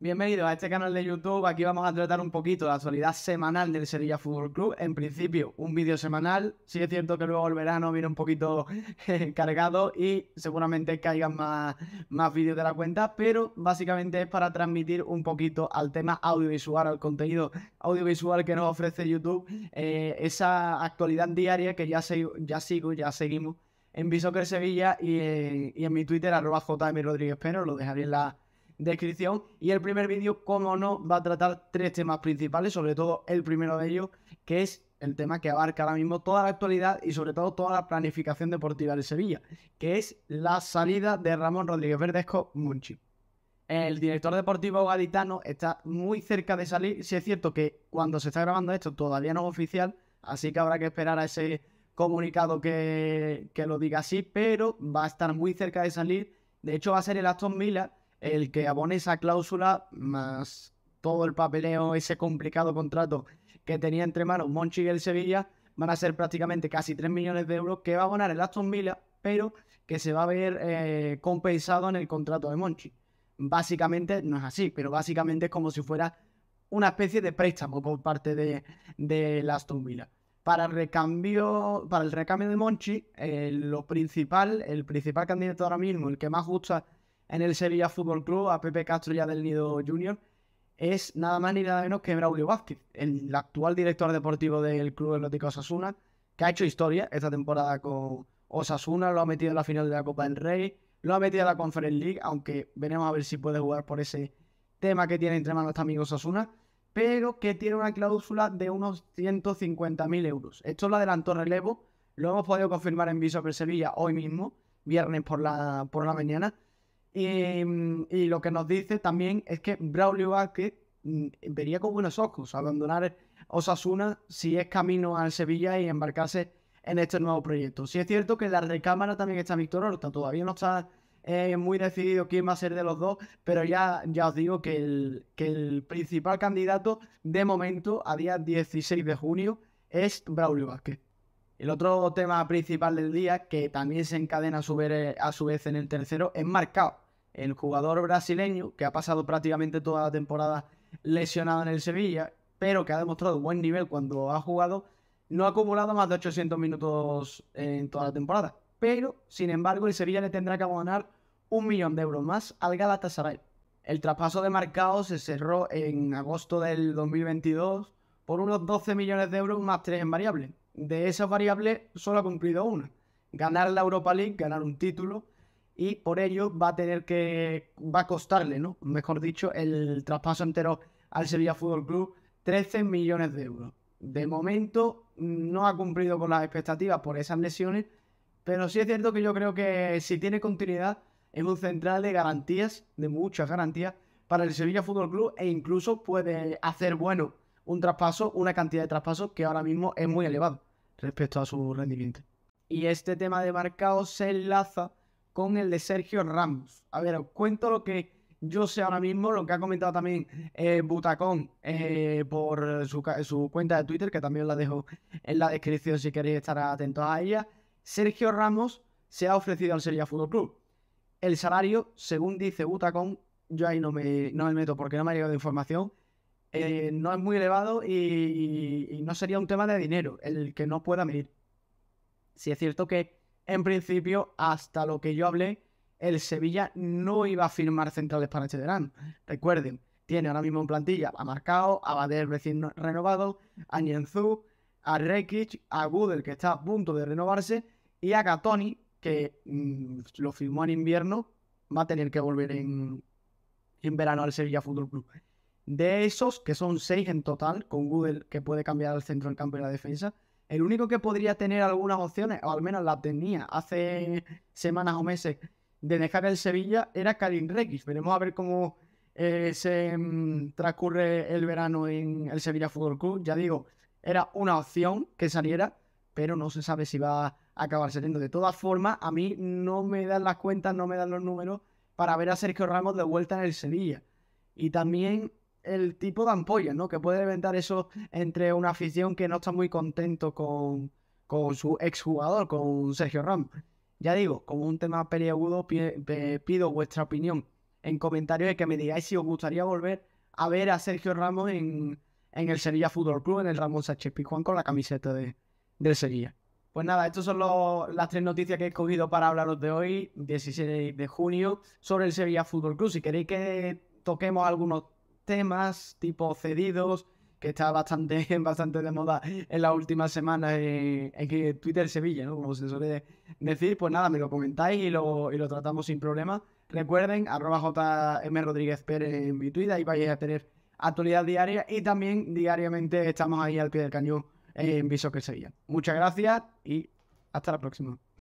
Bienvenidos a este canal de YouTube. Aquí vamos a tratar un poquito la actualidad semanal del Sevilla Fútbol Club. En principio, un vídeo semanal. si es cierto que luego el verano viene un poquito eh, cargado y seguramente caigan más, más vídeos de la cuenta, pero básicamente es para transmitir un poquito al tema audiovisual, al contenido audiovisual que nos ofrece YouTube, eh, esa actualidad diaria que ya, ya sigo, ya seguimos en Visoker Sevilla y, y en mi Twitter, arroba JM Rodríguez lo dejaré en la descripción. Y el primer vídeo, como no, va a tratar tres temas principales, sobre todo el primero de ellos, que es el tema que abarca ahora mismo toda la actualidad y sobre todo toda la planificación deportiva de Sevilla, que es la salida de Ramón Rodríguez Verdesco Munchi. El director deportivo gaditano está muy cerca de salir. Si es cierto que cuando se está grabando esto todavía no es oficial, así que habrá que esperar a ese comunicado que, lo diga así, pero va a estar muy cerca de salir. De hecho, va a ser el Aston Villa el que abone esa cláusula, más todo el papeleo, ese complicado contrato que tenía entre manos Monchi y el Sevilla, van a ser prácticamente casi 3 millones de euros que va a abonar el Aston Villa, pero que se va a ver eh, compensado en el contrato de Monchi. Básicamente no es así, pero básicamente es como si fuera una especie de préstamo por parte de, de Aston Villa. Para el, recambio, para el recambio de Monchi, eh, lo principal, el principal candidato ahora mismo, el que más gusta en el Sevilla Fútbol Club, a Pepe Castro ya del Nido Junior, es nada más ni nada menos que Braulio Vázquez, el actual director deportivo del Club Atlético Osasuna, que ha hecho historia esta temporada con Osasuna, lo ha metido en la final de la Copa del Rey, lo ha metido en la Conference League, aunque veremos a ver si puede jugar por ese tema que tiene entre manos este amigo Osasuna, pero que tiene una cláusula de unos 150.000 euros. Esto lo adelantó relevo, lo hemos podido confirmar en Viso Sevilla hoy mismo, viernes por la, por la mañana, Em, y, lo que nos dice también es que Braulio Vázquez mm, vería con buenos ojos abandonar Osasuna si es camino al Sevilla y embarcarse en este nuevo proyecto. Si es cierto que en la recámara también está Víctor Orta, todavía no está eh, muy decidido quién va a ser de los dos, pero ya, ya os digo que el, que el principal candidato de momento, a día 16 de junio, es Braulio Vázquez. El otro tema principal del día, que también se encadena a su vez, a su vez en el tercero, es Marcado el jugador brasileño que ha pasado prácticamente toda la temporada lesionado en el Sevilla, pero que ha demostrado buen nivel cuando ha jugado, no ha acumulado más de 800 minutos en toda la temporada. Pero, sin embargo, el Sevilla le tendrá que abonar un millón de euros más al Galatasaray. El traspaso de marcado se cerró en agosto del 2022 por unos 12 millones de euros más tres en variables. De esas variables solo ha cumplido una. Ganar la Europa League, ganar un título y por ello va a tener que, va a costarle, ¿no? Mejor dicho, el traspaso entero al Sevilla Fútbol Club, 13 millones de euros. De momento no ha cumplido con las expectativas por esas lesiones, pero sí es cierto que yo creo que si tiene continuidad es un central de garantías, de muchas garantías, para el Sevilla Fútbol Club e incluso puede hacer bueno un traspaso, una cantidad de traspasos que ahora mismo es muy elevado respecto a su rendimiento. Y este tema de marcado se enlaza con el de Sergio Ramos. A ver, os cuento lo que yo sé ahora mismo, lo que ha comentado también eh, Butacón eh, por su, cuenta de Twitter, que también la dejo en la descripción si queréis estar atentos a ella. Sergio Ramos se ha ofrecido al Sevilla Fútbol Club. El salario, según dice Butacón, yo ahí no me, no me meto porque no me ha llegado información, eh, no es muy elevado y, no sería un tema de dinero el que no pueda medir. Si es cierto que en principio, hasta lo que yo hablé, el Sevilla no iba a firmar centrales para este Recuerden, tiene ahora mismo en plantilla a Marcao, a Bader recién renovado, a Nienzú, a Rekic, a Gudel, que está a punto de renovarse, y a Gatoni, que mm, lo firmó en invierno, va a tener que volver en, en verano al Sevilla Fútbol Club. De esos, que son seis en total, con Gudel, que puede cambiar al centro del campo y la defensa, el único que podría tener algunas opciones, o al menos la tenía hace semanas o meses, de dejar el Sevilla era Karim Requis. Veremos a ver cómo eh, se mm, transcurre el verano en el Sevilla Fútbol Club. Ya digo, era una opción que saliera, pero no se sabe si va a acabar saliendo. De todas formas, a mí no me dan las cuentas, no me dan los números para ver a Sergio Ramos de vuelta en el Sevilla. Y también el tipo de ampollas, ¿no? Que puede inventar eso entre una afición que no está muy contento con, con su exjugador, con Sergio Ramos. Ya digo, como un tema peliagudo, pido vuestra opinión en comentarios y que me digáis si os gustaría volver a ver a Sergio Ramos en, el Sevilla Fútbol Club, en el Ramón Sánchez Juan, con la camiseta de, del Sevilla. Pues nada, estas son las tres noticias que he escogido para hablaros de hoy, 16 de junio, sobre el Sevilla Fútbol Club. Si queréis que toquemos algunos temas tipo cedidos, que está bastante, bastante de moda en las últimas semanas en, en Twitter Sevilla, ¿no? Como se suele decir, pues nada, me lo comentáis y lo, y lo tratamos sin problema. Recuerden, arroba JM Rodríguez Pérez en mi Twitter, ahí vais a tener actualidad diaria y también diariamente estamos ahí al pie del cañón en Viso que Sevilla. Muchas gracias y hasta la próxima.